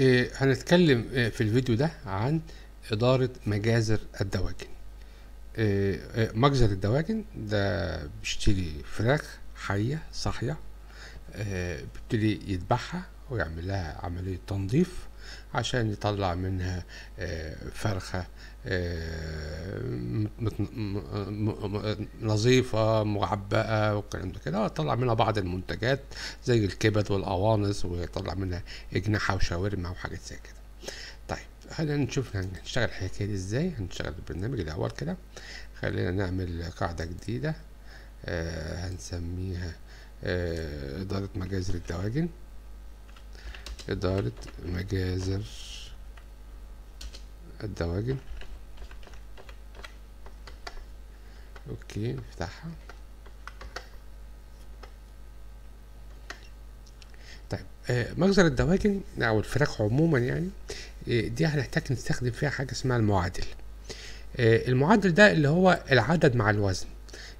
إيه، هنتكلم إيه، في الفيديو ده عن إدارة مجازر الدواجن إيه، مجزر الدواجن ده بيشتري فراخ حية صاحية بيبتدي يذبحها ويعمل لها عملية تنظيف عشان يطلع منها آه، فرخة آه، نظيفة معبأة والكلام ده كده طلع منها بعض المنتجات زي الكبد والقوانص ويطلع منها أجنحة وشاورما وحاجات زي كده طيب خلينا نشوف هنشتغل الحكاية دي ازاي هنشتغل البرنامج الأول كده خلينا نعمل قاعدة جديدة آه، هنسميها إدارة مجازر الدواجن إدارة مجازر الدواجن اوكي نفتحها طيب آه مجزر الدواجن او الفراخ عموما يعني آه دي هنحتاج نستخدم فيها حاجه اسمها المعادل آه المعادل ده اللي هو العدد مع الوزن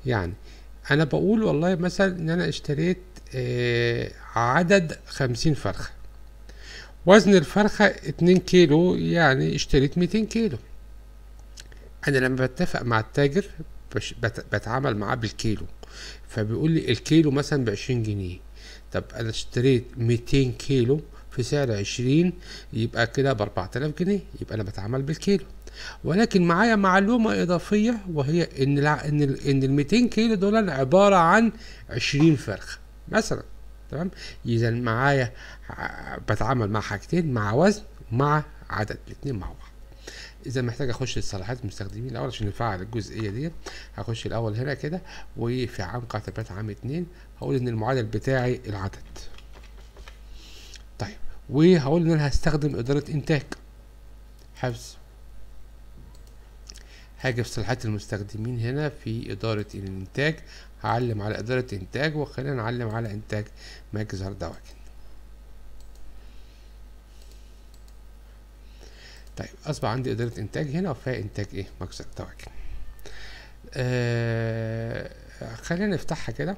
يعني انا بقول والله مثلا ان انا اشتريت آه، عدد خمسين فرخه وزن الفرخة اتنين كيلو يعني اشتريت ميتين كيلو أنا لما بتفق مع التاجر بتعامل معاه بالكيلو فبيقول لي الكيلو مثلا بعشرين جنيه طب أنا اشتريت ميتين كيلو في سعر عشرين يبقى كده بأربعة آلاف جنيه يبقى أنا بتعامل بالكيلو ولكن معايا معلومة إضافية وهي إن إن إن ال 200 كيلو دول عبارة عن 20 فرخة مثلا تمام اذا معايا بتعامل مع حاجتين مع وزن ومع عدد الاثنين مع بعض اذا محتاج اخش لصلاحيات المستخدمين الاول عشان نفعل الجزئيه دي هخش الاول هنا كده وفي عام قاعده عام اتنين هقول ان المعادل بتاعي العدد طيب وهقول ان انا هستخدم اداره انتاج حفظ هاجي في صلاحيات المستخدمين هنا في اداره الانتاج هعلم على إدارة إنتاج وخلينا نعلم على إنتاج ماكس هارد دواجن طيب أصبح عندي إدارة إنتاج هنا وفيها إنتاج إيه ماكس هارد دواجن آه خلينا نفتحها كده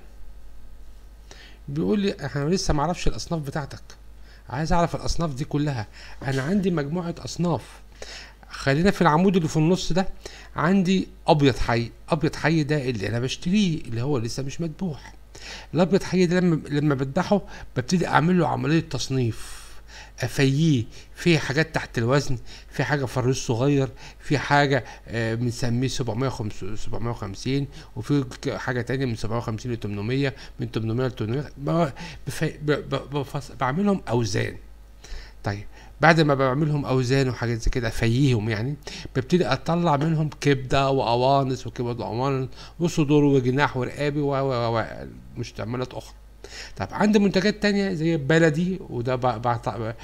بيقول لي انا لسه معرفش الاصناف بتاعتك عايز اعرف الاصناف دي كلها انا عندي مجموعه اصناف خلينا في العمود اللي في النص ده عندي ابيض حي ابيض حي ده اللي انا بشتريه اللي هو لسه مش مذبوح الابيض حي ده لما لما بدبحه ببتدي اعمل له عمليه تصنيف افييه في حاجات تحت الوزن في حاجه فرز صغير في حاجه آه، بنسميه 750 وفي حاجه تانية من 750 ل 800 من 800 ل 800 بعملهم اوزان طيب بعد ما بعملهم اوزان وحاجات زي كده افيهم يعني ببتدي اطلع منهم كبده واوانس وكبد وقوانص وصدور وجناح ورقابي و مشتملات اخرى طب عندي منتجات تانية زي بلدي وده بيبقى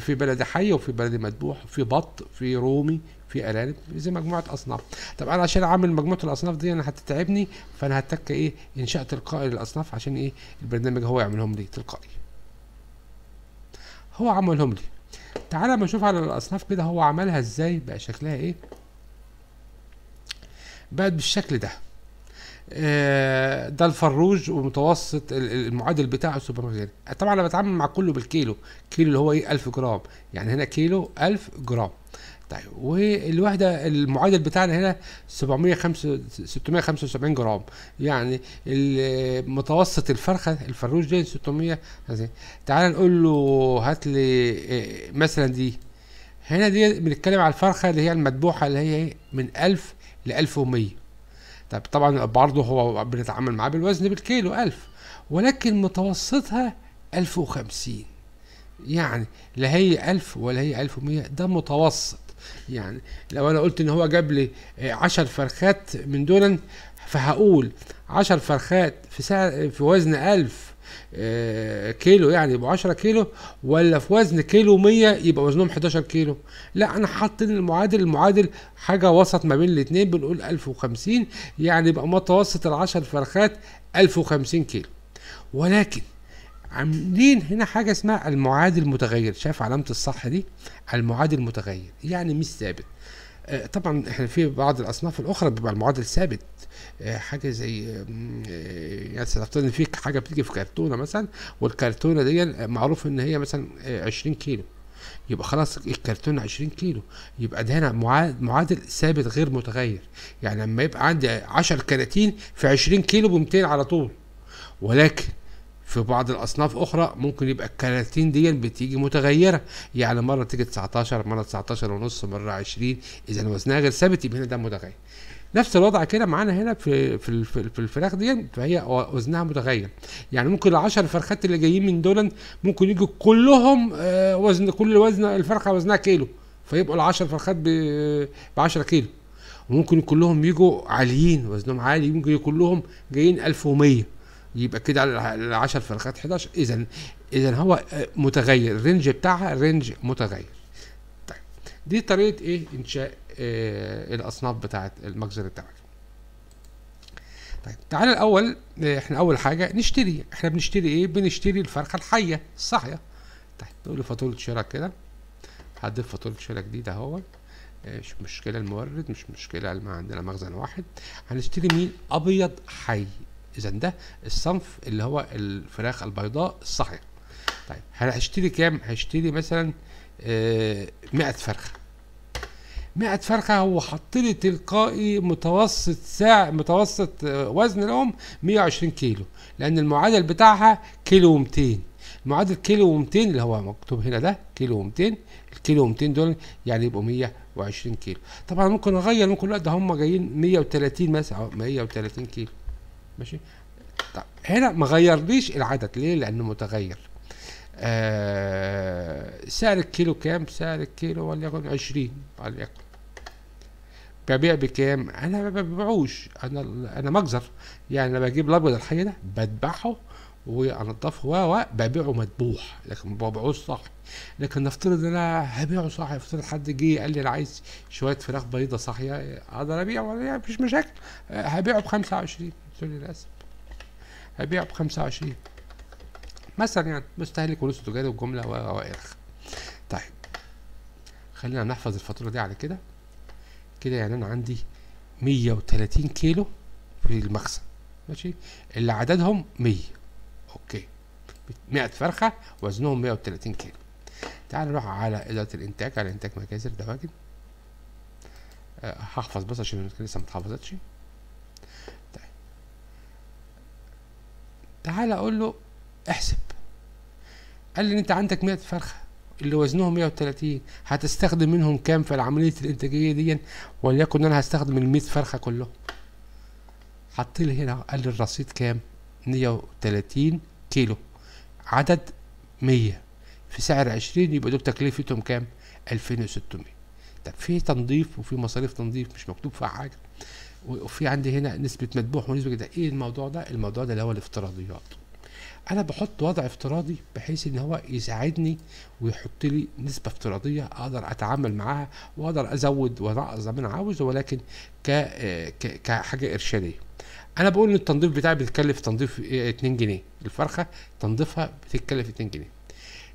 في بلدي حي وفي بلدي مذبوح وفي بط في رومي في ارانب زي مجموعه اصناف طب انا عشان اعمل مجموعه الاصناف دي انا هتتعبني فانا هتك ايه انشاء تلقائي للاصناف عشان ايه البرنامج هو يعملهم لي تلقائي هو عملهم لي تعالى ما نشوف على الاصناف كده هو عملها ازاي بقى شكلها ايه بقت بالشكل ده آه، ده الفروج ومتوسط المعادل بتاعه سوبر ماركت طبعا انا بتعامل مع كله بالكيلو كيلو اللي هو ايه 1000 جرام يعني هنا كيلو 1000 جرام طيب والوحده المعادل بتاعنا هنا 675 جرام يعني متوسط الفرخه الفروش دي 600 تعال نقول له هات لي آه، مثلا دي هنا دي بنتكلم على الفرخه اللي هي المذبوحه اللي هي إيه؟ من 1000 ل 1100 طب طبعا برضه هو بنتعامل معاه بالوزن بالكيلو 1000 ولكن متوسطها 1050 يعني لا هي 1000 ولا هي 1100 ده متوسط يعني لو انا قلت ان هو جاب لي 10 فرخات من دول فهقول 10 فرخات في سعر في وزن 1000 آه، كيلو يعني يبقوا 10 كيلو ولا في وزن كيلو 100 يبقى وزنهم 11 كيلو لا انا حاطين المعادل المعادل حاجه وسط ما بين الاثنين بنقول 1050 يعني يبقى متوسط ال 10 فرخات 1050 كيلو ولكن عاملين هنا حاجه اسمها المعادل المتغير شايف علامه الصح دي المعادل المتغير يعني مش ثابت آه، طبعا احنا في بعض الاصناف الاخرى بيبقى المعادل ثابت آه، حاجه زي آه، يعني سنفترض ان في حاجه بتيجي في كرتونه مثلا والكرتونه دي معروف ان هي مثلا 20 كيلو يبقى خلاص الكرتونه 20 كيلو يبقى ده هنا معادل ثابت غير متغير يعني لما يبقى عندي 10 كراتين في 20 كيلو ب 200 على طول ولكن في بعض الاصناف اخرى ممكن يبقى الكراتين دي بتيجي متغيره يعني مره تيجي 19 مره 19 ونص مره 20 اذا وزنها غير ثابت يبقى هنا ده متغير نفس الوضع كده معانا هنا في في في الفراخ دي فهي وزنها متغير يعني ممكن ال 10 فرخات اللي جايين من دول ممكن يجوا كلهم آه، وزن كل وزن الفرخه وزنها كيلو فيبقوا ال 10 فرخات ب 10 كيلو وممكن كلهم يجوا عاليين وزنهم عالي ممكن كلهم جايين 1100 يبقى كده على 10 فرخات 11 اذا اذا هو متغير الرينج بتاعها رينج متغير طيب دي طريقه ايه انشاء آه الاصناف بتاعه المجزر بتاعك طيب تعالى الاول آه، احنا اول حاجه نشتري احنا بنشتري ايه بنشتري الفرخه الحيه الصاحيه طيب نقول فاتوره شراء كده هضيف فاتوره شراء جديده اهو آه، مش مشكله المورد مش مشكله ما عندنا مخزن واحد هنشتري مين ابيض حي اذا ده الصنف اللي هو الفراخ البيضاء الصحيح طيب هشتري كام هشتري مثلا آه 100 فرخه 100 فرخه هو حط لي تلقائي متوسط ساع متوسط آه، وزن لهم 120 كيلو لان المعادل بتاعها كيلو و200 معادل كيلو و200 اللي هو مكتوب هنا ده كيلو و200 الكيلو و200 دول يعني يبقوا 120 كيلو طبعا ممكن اغير ممكن لا ده هم جايين 130 مثلا 130 كيلو ماشي طب هنا ما غيرليش العدد ليه لانه متغير آه سعر الكيلو كام سعر الكيلو وليكن 20 وليكن ببيع بكام انا ما ببيعوش انا انا مجزر يعني لما بجيب الابيض الحي ده بذبحه وانضفه و ببيعه مذبوح لكن ما ببيعوش صح لكن نفترض ان انا هبيعه صح افترض حد جه قال لي انا عايز شويه فراخ بيضه صحيه اقدر ابيعه مفيش مشاكل آه، هبيعه ب 25 للاسف هبيع ب 25 مثلا يعني مستهلك ونص تجاري وجمله و و طيب خلينا نحفظ الفاتوره دي على كده كده يعني انا عندي 130 كيلو في المخزن ماشي اللي عددهم 100 اوكي 100 فرخه وزنهم 130 كيلو تعال نروح على اداره الانتاج على انتاج مجازر دواجن آه، هحفظ بس عشان لسه ما اتحفظتش تعالى اقول له احسب قال لي انت عندك 100 فرخه اللي وزنهم 130 هتستخدم منهم كام في العمليه الانتاجيه دي وليكن انا هستخدم ال 100 فرخه كلهم حط لي هنا قال لي الرصيد كام 130 كيلو عدد 100 في سعر 20 يبقى دول تكلفتهم كام 2600 طب في تنظيف وفي مصاريف تنظيف مش مكتوب فيها حاجه وفي عندي هنا نسبه مذبوح ونسبه كده ايه الموضوع ده الموضوع ده اللي هو الافتراضيات انا بحط وضع افتراضي بحيث ان هو يساعدني ويحط لي نسبه افتراضيه اقدر اتعامل معاها واقدر ازود وانقص زي ما انا عاوز ولكن ك كحاجه ارشاديه انا بقول ان التنظيف بتاعي بيتكلف تنظيف 2 جنيه الفرخه تنظيفها بتتكلف 2 جنيه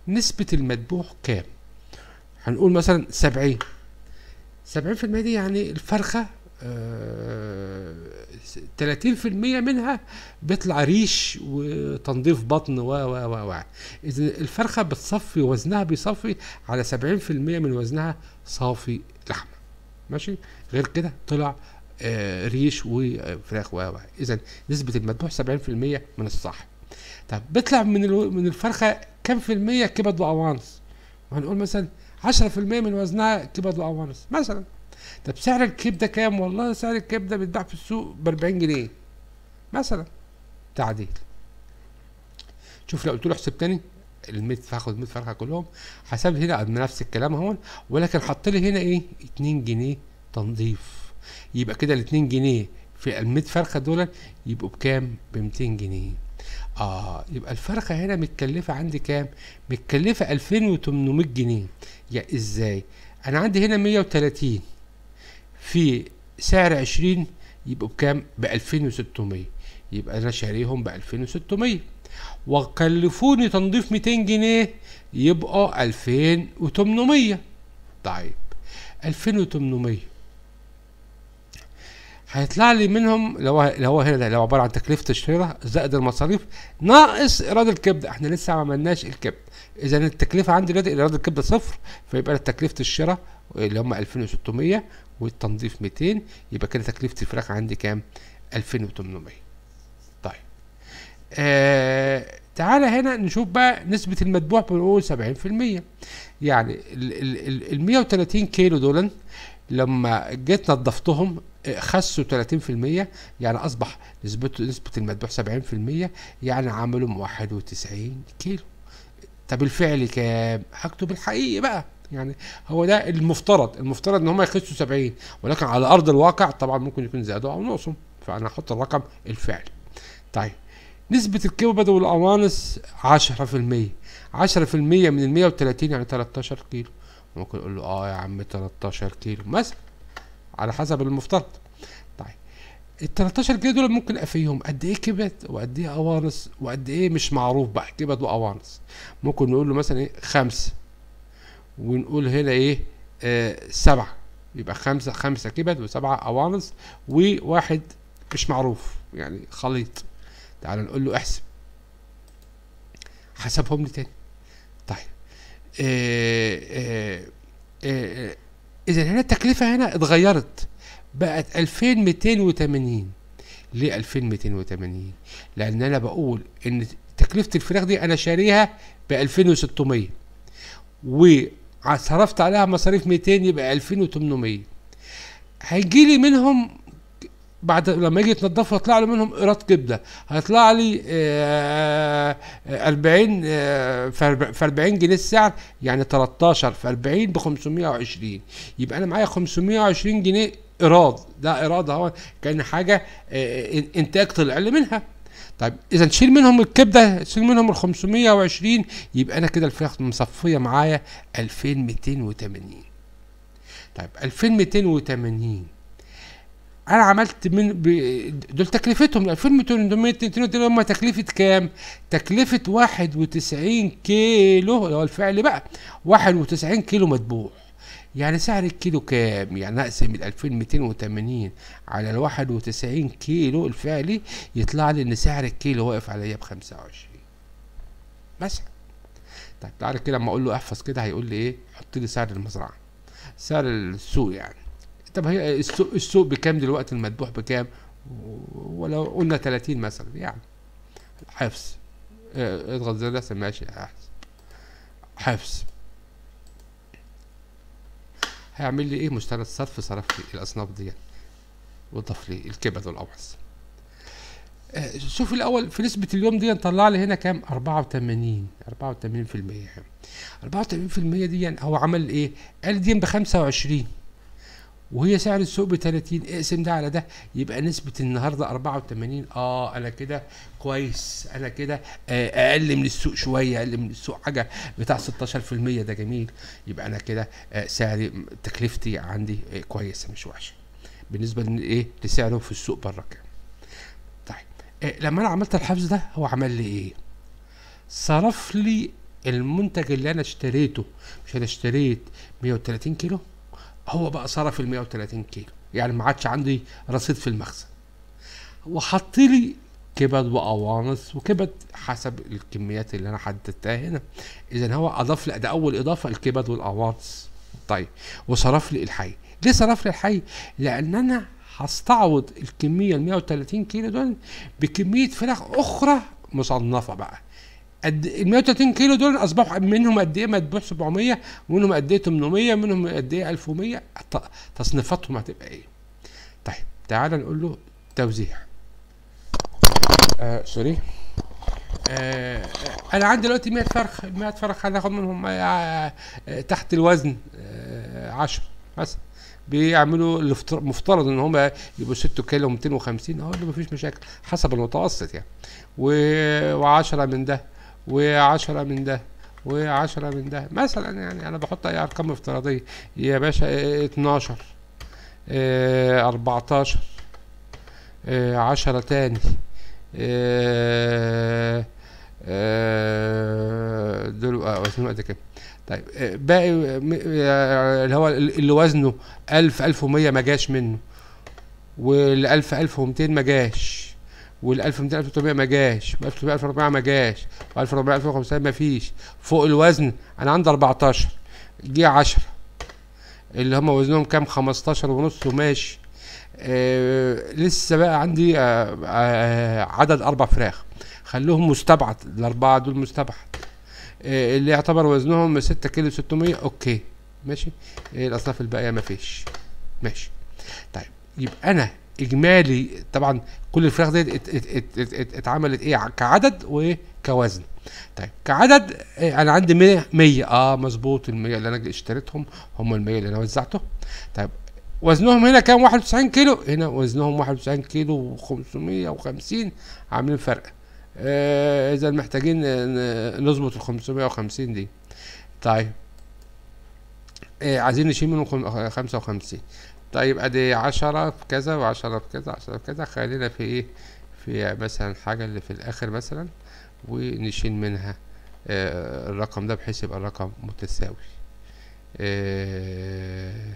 نسبه المذبوح كام هنقول مثلا 70 70% دي يعني الفرخه 30% منها بيطلع ريش وتنظيف بطن و و و و اذا الفرخه بتصفي وزنها بيصفي على 70% من وزنها صافي لحمه ماشي غير كده طلع آه، ريش وفراخ و و اذا نسبه المذبوح 70% من الصح طب بيطلع من من الفرخه كام في الميه كبد واوانس هنقول مثلا 10% من وزنها كبد واوانس مثلا طب سعر الكبده كام والله سعر الكبده بيتباع في السوق ب 40 جنيه مثلا تعديل شوف لو قلت له احسب تاني الميت هاخد الميت فرخه كلهم حسب هنا نفس الكلام اهون ولكن حط لي هنا ايه 2 جنيه تنظيف يبقى كده ال 2 جنيه في ال 100 فرخه دول يبقوا بكام ب 200 جنيه اه يبقى الفرخه هنا متكلفه عندي كام متكلفه 2800 جنيه يا ازاي انا عندي هنا 130 في سعر 20 يبقوا بكام ب 2600 يبقى انا شاريهم ب 2600 وكلفوني تنظيف 200 جنيه يبقى 2800 طيب 2800 هيطلع لي منهم لو لو هنا لو عباره عن تكلفه الشراء زائد المصاريف ناقص ايراد الكبده احنا لسه ما عملناش الكبده اذا التكلفه عندي دلوقتي ايراد الكبده صفر فيبقى تكلفه الشراء اللي هم 2600 والتنظيف 200 يبقى كده تكلفة الفراخ عندي كام 2800 طيب آه تعالى هنا نشوف بقى نسبة المذبوح بنقول 70% يعني ال 130 كيلو دول لما جيت نظفتهم آه، خسوا 30% يعني أصبح نسبته نسبة المذبوح 70% يعني عملوا 91 كيلو طب الفعل كام؟ هكتب الحقيقي بقى يعني هو ده المفترض المفترض ان هم يخسوا 70 ولكن على ارض الواقع طبعا ممكن يكون زادوا او نقصوا فانا هحط الرقم الفعلي طيب نسبة الكبد والأوانس 10% 10% من ال 130 يعني 13 كيلو ممكن اقول له اه يا عم 13 كيلو مثلا على حسب المفترض طيب ال 13 كيلو دول ممكن افيهم قد ايه كبد وقد ايه أوانس وقد ايه مش معروف بقى كبد وأوانس ممكن نقول له مثلا ايه خمسه ونقول هنا ايه آه سبعة يبقى خمسة خمسة كبد وسبعة أوانص وواحد مش معروف يعني خليط تعال نقول له احسب حسبهم لي تاني طيب آه آه آه, آه، إذا هنا التكلفة هنا اتغيرت بقت 2280 ليه 2280 لأن أنا بقول إن تكلفة الفراخ دي أنا شاريها ب 2600 و صرفت عليها مصاريف 200 يبقى 2800 هيجي لي منهم بعد لما يجي يتنضفوا يطلع لي منهم ايراد كبده هيطلع لي 40 آه، آه، آه، في 40 جنيه السعر يعني 13 في 40 ب 520 يبقى انا معايا 520 جنيه ايراد ده ايراد اهو كان حاجه انتاج طلع لي منها طيب اذا شيل منهم الكبده شيل منهم ال 520 يبقى انا كده الفراخ مصفيه معايا 2280 طيب 2280 انا عملت من دول تكلفتهم 2280 هم تكلفه كام؟ تكلفه 91 كيلو اللي هو الفعل بقى 91 كيلو مذبوح يعني سعر الكيلو كام يعني نقسم ال 2280 على ال 91 كيلو الفعلي يطلع لي ان سعر الكيلو واقف عليا ب 25 مثلا طيب تعالى كده لما اقول له احفظ كده هيقول لي ايه حط لي سعر المزرعه سعر السوق يعني طب هي السوق السوق بكام دلوقتي المذبوح بكام ولو قلنا 30 مثلا يعني حفظ آه، اضغط زر ماشي احسن حفظ هيعمل لي ايه مشترى الصرف صرف لي الاصناف دي وضاف لي الكبد والاوعص آه، شوف الاول في نسبه اليوم دي طلع لي هنا كام 84 84% 84% دي يعني هو عمل ايه قال دي ب 25 وهي سعر السوق ب 30 اقسم ده على ده يبقى نسبة النهاردة 84 اه انا كده كويس انا كده آه، اقل من السوق شوية اقل من السوق حاجة بتاع 16% ده جميل يبقى انا كده آه، سعري تكلفتي عندي آه، كويسة مش وحشة بالنسبة لايه لسعره في السوق بره كده طيب لما انا عملت الحفظ ده هو عمل لي ايه صرف لي المنتج اللي انا اشتريته مش انا اشتريت 130 كيلو هو بقى صرف ال 130 كيلو يعني ما عادش عندي رصيد في المخزن وحط لي كبد وقوانص وكبد حسب الكميات اللي انا حددتها هنا اذا هو اضاف لي ده اول اضافه الكبد والقوانص طيب وصرف لي الحي ليه صرف لي الحي لان انا هستعوض الكميه ال 130 كيلو دول بكميه فراخ اخرى مصنفه بقى قد ال 130 كيلو دول اصبحوا منهم قد ايه مدبوح 700 ومنهم قد ايه 800 منهم قد ايه 1100 إيه تصنيفاتهم هتبقى ايه طيب تعال نقول له توزيع آه سوري آه, آه، انا عندي دلوقتي 100 فرخ 100 فرخ هناخد منهم آه،, آه تحت الوزن 10 آه مثلا بيعملوا المفترض ان هم يبقوا 6 كيلو 250 اهو اللي مفيش مشاكل حسب المتوسط يعني و10 من ده وعشرة من ده وعشرة من ده مثلا يعني انا بحط اي ارقام افتراضية يا باشا إيه، إيه، اتناشر إيه، اربعتاشر عشرة تاني دول آه، وزنهم قد كده طيب باقي آه، اللي هو اللي وزنه ألف ألف ومية ما جاش منه وال ألف ومتين ما جاش وال 1200 1300 ما جاش و 1300 1400 ما جاش و 1400 1500 ما فيش فوق الوزن انا عندي 14 جه 10 اللي هم وزنهم كام 15 ونص وماشي آه لسه بقى عندي آه آه عدد اربع فراخ خلوهم مستبعد الاربعه دول مستبعد آه اللي يعتبر وزنهم 6 كيلو 600 اوكي ماشي آه الاصناف الباقيه ما فيش ماشي طيب يبقى انا اجمالي طبعا كل الفراخ ديت اتعملت ايه كعدد وايه كوزن طيب كعدد إيه، انا عندي 100 100 اه مظبوط ال 100 اللي انا اشتريتهم هم ال 100 اللي انا وزعتهم طيب وزنهم هنا كام 91 كيلو هنا وزنهم 91 كيلو و550 عاملين فرق آه اذا محتاجين نظبط ال 550 دي طيب آه عايزين نشيل منهم 55 طيب ادي عشرة في كذا وعشرة في كذا عشرة في كذا خلينا في ايه في مثلا الحاجة اللي في الاخر مثلا ونشيل منها آه الرقم ده بحيث يبقى الرقم متساوي آه,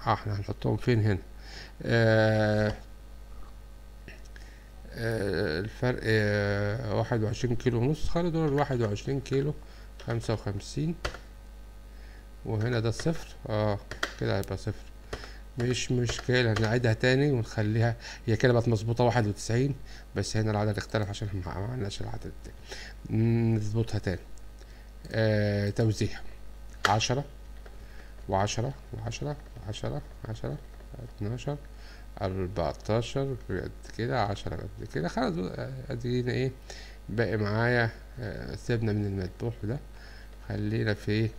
آه, آه، احنا هنحطهم فين هنا آه آه الفرق آه واحد وعشرين كيلو ونص خلي دول واحد وعشرين كيلو خمسة وخمسين وهنا ده الصفر اه كده هيبقى صفر مش مشكلة نعيدها تاني ونخليها هي كده بقت مظبوطة واحد وتسعين بس هنا العدد اختلف عشان ما عملناش العدد التاني نظبطها تاني آه توزيع عشرة وعشرة وعشرة وعشرة عشرة اتناشر أربعتاشر قد كده عشرة قد كده خلاص ادينا ايه باقي معايا آه، سيبنا من المذبوح ده خلينا في إيه؟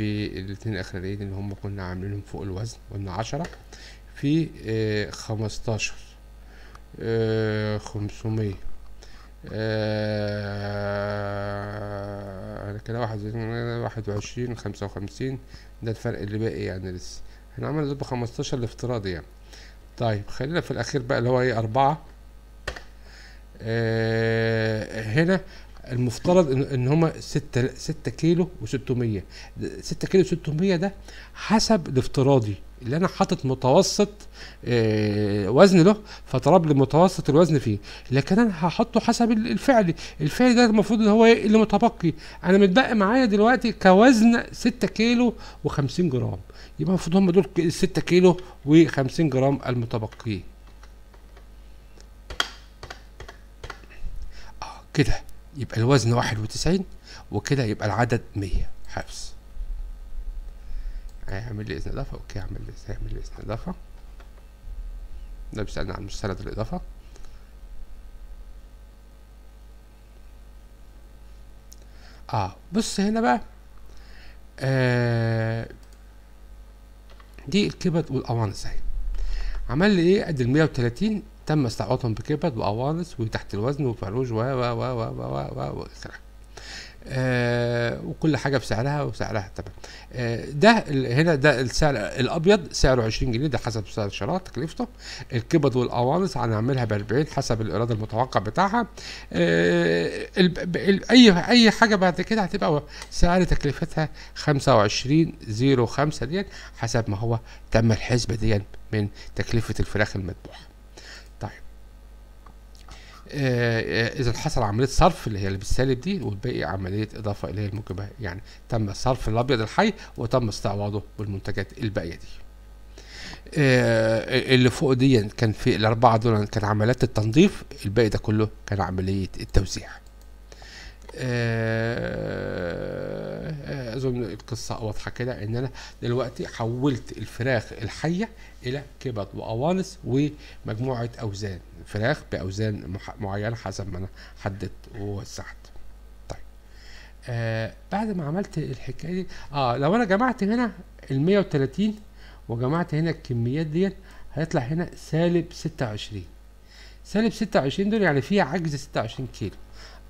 في الاثنين الاخرانيين اللي هم كنا عاملينهم فوق الوزن قلنا عشرة في آه، خمستاشر آه، خمسمية آه، انا كده واحد واحد وعشرين خمسة وخمسين ده الفرق اللي باقي يعني لسه احنا عملنا ده بخمستاشر الافتراضي يعني طيب خلينا في الاخير بقى اللي هو ايه اربعة آه هنا المفترض ان, إن هم 6 6 كيلو و600 6 كيلو و600 ده حسب الافتراضي اللي انا حاطط متوسط آه وزن له فطلب لي متوسط الوزن فيه لكن انا هحطه حسب الفعلي الفعلي ده المفروض ان هو ايه اللي متبقي انا متبقي معايا دلوقتي كوزن 6 كيلو و50 جرام يبقى المفروض هم دول 6 كيلو و50 جرام المتبقيين آه كده يبقى الوزن واحد وتسعين وكده يبقى العدد مية حفظ هيعمل لي إذن إضافة أوكي اعمل لي هيعمل لي إذن إضافة ده بيسألنا عن مستند الإضافة اه بص هنا بقى آه دي الكبد والقوانص اهي عمل لي ايه ادي ال 130 تم استعراضهم بكبد وقوانص وتحت الوزن وفروج و و و و و و و و آه وكل حاجه بسعرها وسعرها تمام آه ده هنا ده السعر الابيض سعره 20 جنيه ده حسب سعر الشراء تكلفته الكبد والقوانص هنعملها ب 40 حسب الايراد المتوقع بتاعها آه ال ال اي اي حاجه بعد كده هتبقى سعر تكلفتها 25.05 ديت حسب ما هو تم الحسبه ديت من تكلفه الفراخ المذبوحه آه، آه، اذا حصل عمليه صرف اللي هي اللي بالسالب دي والباقي عمليه اضافه اللي هي الموجبه يعني تم صرف الابيض الحي وتم استعواضه بالمنتجات الباقيه دي آه، اللي فوق دي كان في الاربعه دول كان عمليات التنظيف الباقي ده كله كان عمليه التوزيع آه، آه، اظن القصه واضحه كده ان انا دلوقتي حولت الفراخ الحيه الى كبد واوانس ومجموعه اوزان فراخ باوزان معينه حسب ما انا حددت ووسعت طيب آه بعد ما عملت الحكايه دي اه لو انا جمعت هنا ال 130 وجمعت هنا الكميات ديت هيطلع هنا سالب 26 سالب 26 دول يعني فيها عجز 26 كيلو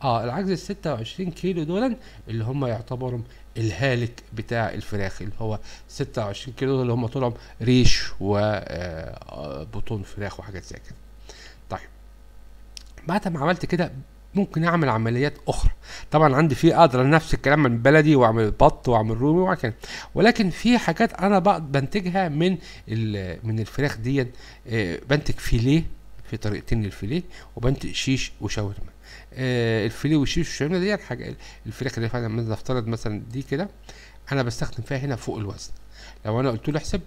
اه العجز ال 26 كيلو دول اللي هم يعتبروا الهالك بتاع الفراخ اللي هو 26 كيلو دول اللي هم طولهم ريش وبطون آه، آه، فراخ وحاجات زي كده طيب بعد ما عملت كده ممكن اعمل عمليات اخرى طبعا عندي في اقدر نفس الكلام من بلدي واعمل بط واعمل رومي وكده ولكن في حاجات انا بنتجها من من الفراخ ديت آه، بنتج فيليه في طريقتين للفيليه وبنتج شيش وشاورما آه، الفيليه والشيش والشعيرنا ديت حاجه الفراخ اللي فعلا مثلا افترض مثلا دي كده انا بستخدم فيها هنا فوق الوزن لو انا قلت له احسب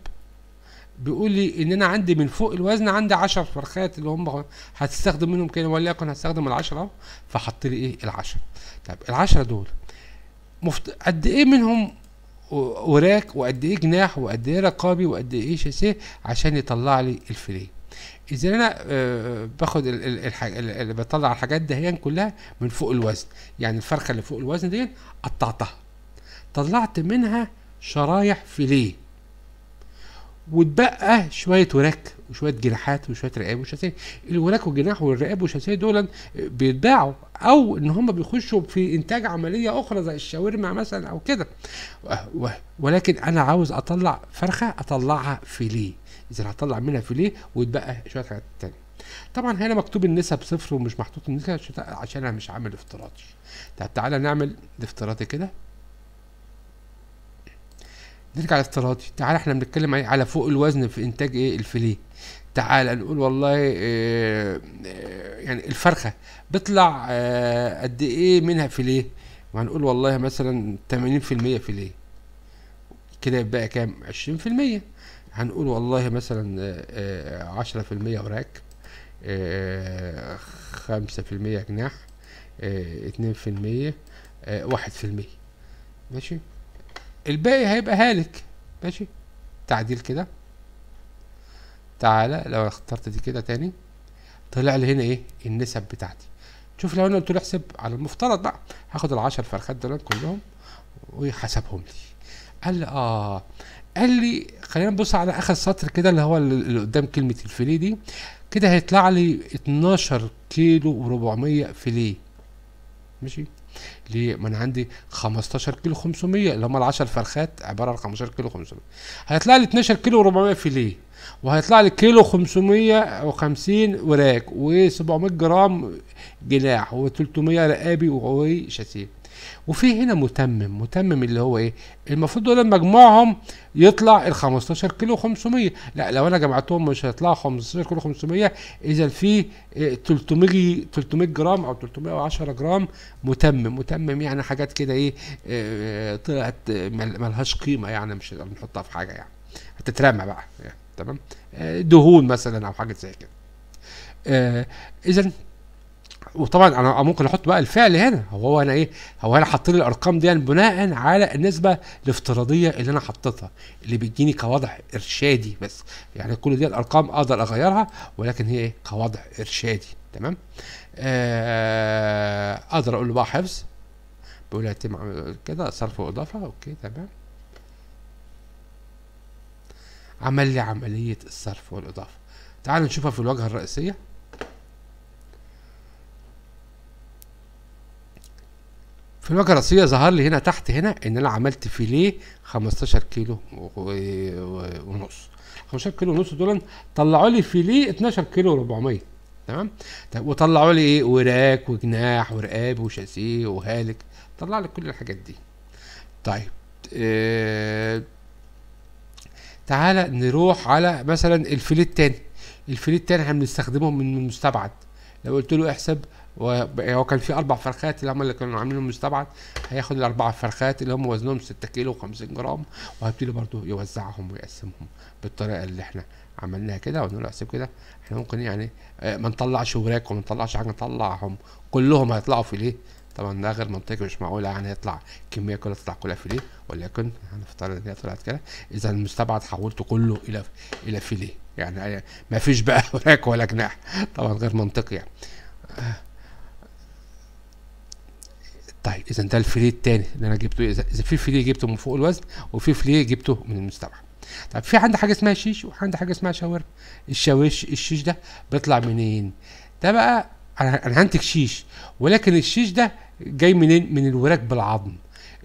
بيقول لي ان انا عندي من فوق الوزن عندي 10 فرخات اللي هم هتستخدم منهم كده وليكن هستخدم ال10 اهو فحط لي ايه ال10 طب ال10 دول مفت... قد ايه منهم وراك وقد ايه جناح وقد ايه رقابي وقد ايه شاسيه عشان يطلع لي الفيليه اذا انا آه، باخد الحاجة اللي بطلع الحاجات دهيا كلها من فوق الوزن يعني الفرخه اللي فوق الوزن دي قطعتها طلعت منها شرايح فيليه واتبقى شويه وراك وشويه جناحات وشويه رقاب وشاسيه الوراك والجناح والرقاب والشاسيه دول آه، بيتباعوا او ان هم بيخشوا في انتاج عمليه اخرى زي الشاورما مثلا او كده ولكن انا عاوز اطلع فرخه اطلعها فيليه اذا هطلع منها فيليه ويتبقى شويه حاجات تانية طبعا هنا مكتوب النسب صفر ومش محطوط النسب عشان انا مش عامل افتراضي طب تعالى نعمل الافتراضي كده نرجع لافتراضي تعالى احنا بنتكلم إيه؟ على فوق الوزن في انتاج ايه الفيليه تعالى نقول والله اه, آه، يعني الفرخه بيطلع اه قد ايه منها فيليه وهنقول والله مثلا 80% فيليه كده يبقى كام 20% هنقول والله مثلا آه، آه، عشرة في المية وراك آه، خمسة في المية جناح اتنين في المية واحد في المية ماشي الباقي هيبقى هالك ماشي تعديل كده تعالى لو اخترت دي كده تاني طلع لي هنا ايه النسب بتاعتي شوف لو انا قلت له احسب على المفترض بقى هاخد العشر فرخات دول كلهم ويحسبهم لي قال لي اه قال لي خلينا نبص على اخر سطر كده اللي هو اللي قدام كلمه الفيليه دي كده هيطلع لي 12 كيلو و400 فيليه ماشي ليه ما انا عندي 15 كيلو 500 اللي هم ال 10 فرخات عباره عن 15 كيلو 500 هيطلع لي 12 كيلو و400 فيليه وهيطلع لي كيلو 550 وراك و700 جرام جناح و300 رقابي وشاسيه وفي هنا متمم متمم اللي هو ايه المفروض دول مجموعهم يطلع ال 15 كيلو 500 لا لو انا جمعتهم مش هيطلعوا 15 كيلو 500 اذا في 300 إيه، 300 جرام او 310 جرام متمم متمم يعني حاجات كده ايه آه، آه، طلعت ملهاش قيمه يعني مش هنحطها في حاجه يعني هتترمى بقى يعني تمام آه، دهون مثلا او حاجه زي كده اذا وطبعا انا ممكن احط بقى الفعل هنا هو انا ايه هو انا حاطط لي الارقام دي بناء على النسبه الافتراضيه اللي انا حطيتها اللي بتجيني كوضع ارشادي بس يعني كل دي الارقام اقدر اغيرها ولكن هي ايه كوضع ارشادي تمام آه اقدر اقول له بقى حفظ بقول يتم كده صرف واضافه اوكي تمام عمل لي عمليه الصرف والاضافه تعال نشوفها في الواجهه الرئيسيه في الوجبه الرئيسيه ظهر لي هنا تحت هنا ان انا عملت فيليه 15 كيلو ونص 15 كيلو ونص دول طلعوا لي فيليه 12 كيلو و400 تمام طيب وطلعوا لي ايه وراك وجناح ورقاب وشاسيه وهالك طلع لي كل الحاجات دي طيب اه تعالى نروح على مثلا الفيليه التاني الفيليه التاني احنا بنستخدمه من المستبعد لو قلت له احسب يعني هو كان في اربع فرخات اللي هم اللي كانوا عاملينهم مستبعد هياخد الاربع فرخات اللي هم وزنهم 6 كيلو و50 جرام وهيبتدي برضه يوزعهم ويقسمهم بالطريقه اللي احنا عملناها كده وقلنا له اقسم كده احنا ممكن يعني آه، ما نطلعش وراك وما نطلعش حاجه نطلعهم كلهم هيطلعوا في ليه طبعا ده غير منطقي مش معقول يعني يطلع كميه كلها تطلع كلها فيليه ولكن هنفترض ان هي طلعت كده اذا المستبعد حولته كله الى الى فيليه يعني ما فيش بقى وراك ولا جناح طبعا غير منطقي يعني آه. طيب اذا ده الفري الثاني اللي انا جبته اذا في فري جبته من فوق الوزن وفي فري جبته من المستوى طب في عندي حاجه اسمها شيش وعندي حاجه اسمها شاورما الشاويش الشيش ده بيطلع منين ده بقى انا هنتج شيش ولكن الشيش ده جاي منين من الوراك بالعظم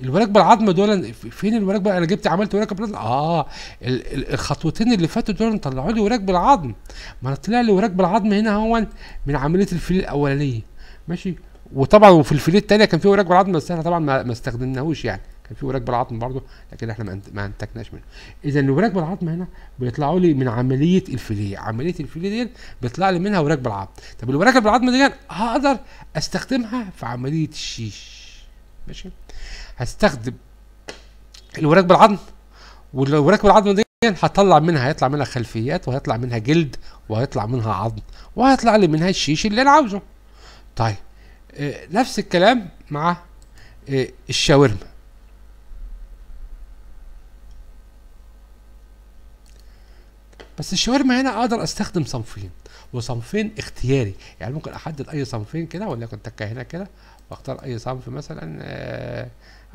الوراك بالعظم دول فين الوراك بقى انا جبت عملت وراك بالعظم اه الخطوتين اللي فاتوا دول طلعوا لي وراك بالعظم ما انا طلع لي وراك بالعظم هنا هو من عمليه الفيل الاولانيه ماشي وطبعا وفي الفيليه الثانيه كان في وراك بالعظم بس احنا طبعا ما استخدمناهوش يعني كان في وراك بالعظم برضه لكن احنا ما انتجناش منه اذا الوراك بالعظم هنا بيطلعوا لي من عمليه الفيليه عمليه الفيليه دي بيطلع لي منها وراك بالعظم طب الوراك بالعظم دي هقدر استخدمها في عمليه الشيش ماشي هستخدم الوراك بالعظم والوراك بالعظم دي هطلع منها هيطلع منها خلفيات وهيطلع منها جلد وهيطلع منها عظم وهيطلع لي منها الشيش اللي انا عاوزه طيب آه، نفس الكلام مع آه، الشاورما بس الشاورما هنا اقدر استخدم صنفين وصنفين اختياري يعني ممكن احدد اي صنفين كده ولا تكه هنا كده واختار اي صنف مثلا آه،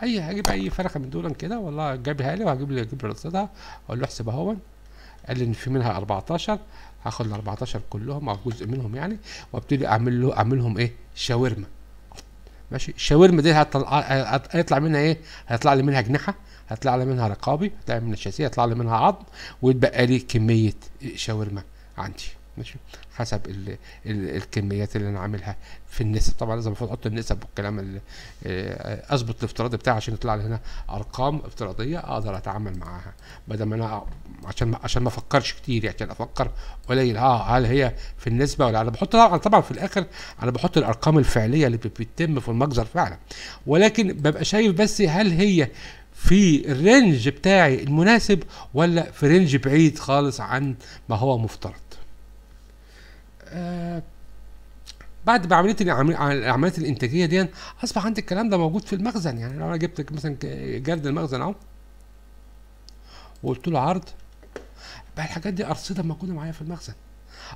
اي هجيب اي فرخه من دول كده والله جابها لي وهجيب لي اجيب لي رصيدها اقول له احسب اهون قال لي ان في منها 14 هاخد ال 14 كلهم او جزء منهم يعني وابتدي اعمل له اعملهم ايه شاورما ماشي الشاورما دي هتطلع هيطلع منها ايه هيطلع لي منها جناحه هيطلع لي منها رقابي هيطلع لي منها شاسيه هيطلع لي منها عظم ويتبقى لي كميه شاورما عندي ماشي حسب الـ الـ الكميات اللي انا عاملها في النسب طبعا لازم المفروض احط النسب والكلام آه، اظبط الافتراض بتاعي عشان يطلع لي هنا ارقام افتراضيه اقدر اتعامل معاها بدل ما انا عشان ما عشان ما افكرش كتير يعني افكر قليل اه هل هي في النسبه ولا انا بحط طبعا طبعا في الاخر انا بحط الارقام الفعليه اللي بتتم في المجزر فعلا ولكن ببقى شايف بس هل هي في الرينج بتاعي المناسب ولا في رينج بعيد خالص عن ما هو مفترض آه، بعد بعمليه العمليات الانتاجيه دي اصبح عندي الكلام ده موجود في المخزن يعني لو انا جبت مثلا جرد المخزن اهو وقلت له عرض بقى الحاجات دي ارصده موجوده معايا في المخزن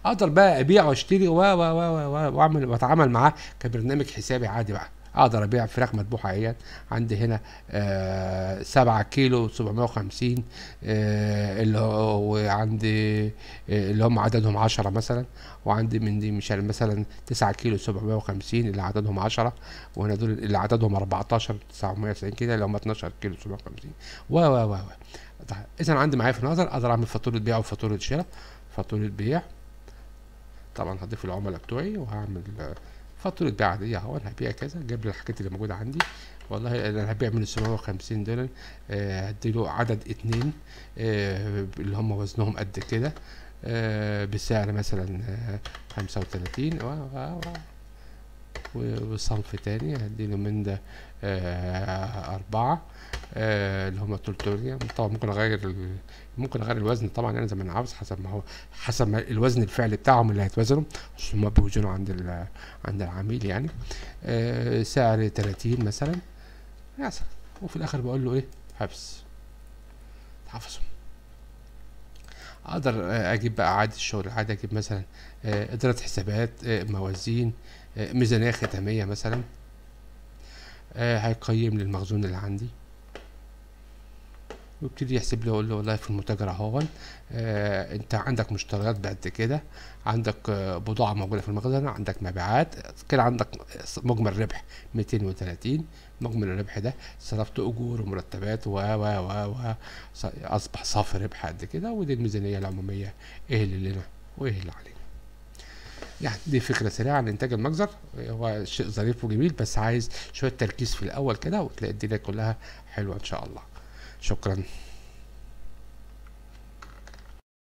اقدر بقى ابيع واشتري و و و واعمل واتعامل معاه كبرنامج حسابي عادي بقى اقدر ابيع فراخ مذبوحه اهيت عندي هنا آه 7 كيلو 750 آه اللي وعندي آه اللي هم عددهم 10 مثلا وعندي من دي مش مثلا 9 كيلو 750 اللي عددهم 10 وهنا دول اللي عددهم 14 990 كده اللي هم 12 كيلو 750 و و و طيب اذا عندي معايا في النظر اقدر اعمل فاتوره بيع وفاتوره شراء فاتوره بيع طبعا هضيف العملاء بتوعي وهعمل آه، حط له البيعه دي اهو انا هبيع كذا جاب لي الحاجات اللي موجوده عندي والله انا هبيع من 750 دولار آه، هديله عدد اتنين آه، اللي هم وزنهم قد كده آه، بسعر مثلا خمسة وتلاتين وصنف تاني هديله من ده أربعة اللي هما تلتوريا طبعا ممكن أغير ممكن اغير الوزن طبعا انا زي ما انا عاوز حسب ما هو حسب ما الوزن الفعلي بتاعهم اللي هيتوزنوا هما بيوزنوا عند عند العميل يعني آه سعر 30 مثلا سلام وفي الاخر بقول له ايه حفظ حفظهم اقدر اجيب بقى عادي الشغل عادي اجيب مثلا آه، اداره حسابات آه، موازين آه، ميزانيه ختاميه مثلا هيقيم لي المخزون اللي عندي ويبتدي يحسب له يقول له لايف المتاجر اهون آه انت عندك مشتريات بقد كده عندك آه بضاعه موجوده في المخزن عندك مبيعات كده عندك مجمل ربح 230 مجمل الربح ده صرفت اجور ومرتبات و و و و اصبح صافي ربح قد كده ودي الميزانيه العموميه ايه اللي لنا وايه اللي علينا يعني دي فكره سريعه عن انتاج المجزر هو شيء ظريف وجميل بس عايز شويه تركيز في الاول كده وتلاقي الدنيا كلها حلوه ان شاء الله شكرا